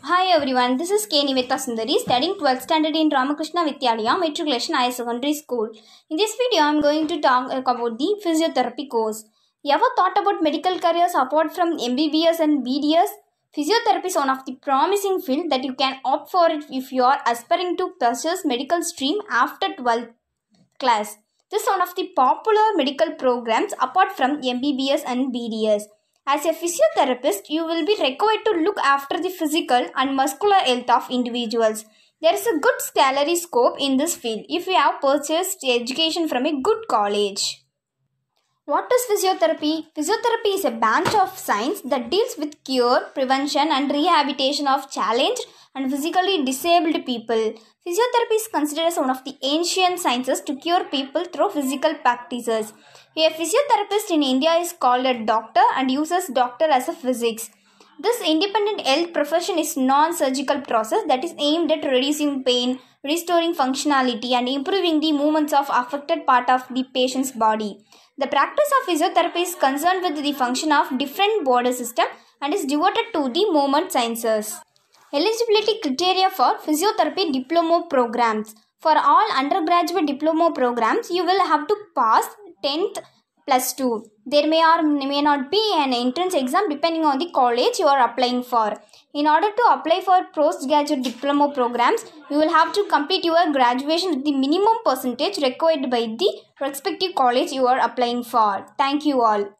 Hi everyone, this is K. Nivetha Sundari studying 12th standard in Ramakrishna Vidyalaya Matriculation Higher Secondary School. In this video, I am going to talk about the physiotherapy course. You ever thought about medical careers apart from MBBS and BDS? Physiotherapy is one of the promising field that you can opt for it if you are aspiring to pursue medical stream after 12th class. This is one of the popular medical programs apart from MBBS and BDS. As a physiotherapist, you will be required to look after the physical and muscular health of individuals. There is a good salary scope in this field if you have purchased education from a good college. What is physiotherapy? Physiotherapy is a branch of science that deals with cure, prevention, and rehabilitation of challenged and physically disabled people. Physiotherapy is considered as one of the ancient sciences to cure people through physical practices. A physiotherapist in India is called a doctor and uses doctor as a physics. This independent health profession is non-surgical process that is aimed at reducing pain, restoring functionality and improving the movements of affected part of the patient's body. The practice of physiotherapy is concerned with the function of different body system and is devoted to the movement sciences. Eligibility criteria for physiotherapy diploma programs. For all undergraduate diploma programs, you will have to pass 10th plus 2. There may or may not be an entrance exam depending on the college you are applying for. In order to apply for postgraduate diploma programs, you will have to complete your graduation with the minimum percentage required by the respective college you are applying for. Thank you all.